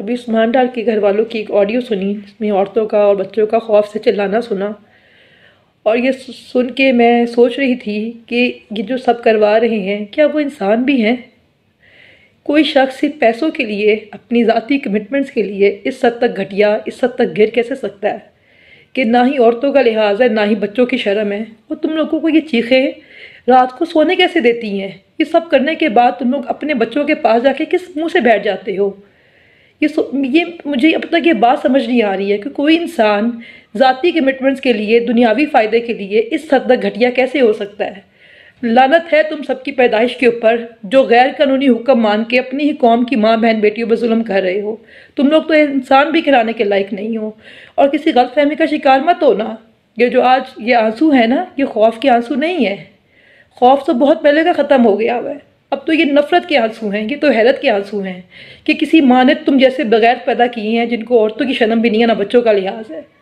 अभी उस्मान डार के घर वालों की एक ऑडियो सुनी जिसमें औरतों का और बच्चों का खौफ से चिल्लाना सुना और ये सुन के मैं सोच रही थी कि ये जो सब करवा रहे हैं क्या वो इंसान भी हैं कोई शख्स सिर्फ पैसों के लिए अपनी ज़ाती कमिटमेंट्स के लिए इस हद तक घटिया इस हद तक गिर कैसे सकता है कि ना ही औरतों का लिहाज है ना ही बच्चों की शर्म है और तुम लोगों को ये चीखें रात को सोने कैसे देती हैं ये सब करने के बाद तुम लोग अपने बच्चों के पास जाके किस मुंह से बैठ जाते हो ये ये मुझे अब तक ये बात समझ नहीं आ रही है कि कोई इंसान ज़ाती कमिटमेंट्स के लिए दुनियावी फ़ायदे के लिए इस हद तक घटिया कैसे हो सकता है लानत है तुम सबकी पैदाइश के ऊपर जो गैर कानूनी हुक्म मान के अपनी ही कौम की माँ बहन बेटियों पर जुल्म कर रहे हो तुम लोग तो इंसान भी खिलाने के लायक नहीं हो और किसी गलत फहमी का शिकार मत हो ना ये जो आज ये आंसू है ना ये खौफ के आंसू नहीं है खौफ तो बहुत पहले का ख़त्म हो गया हुआ है अब तो ये नफ़रत के आंसू हैं ये तो हैरत के आंसू हैं कि किसी माँ ने तुम जैसे बगैर पैदा किए हैं जिनको औरतों की शर्म भी नहीं है ना बच्चों का लिहाज है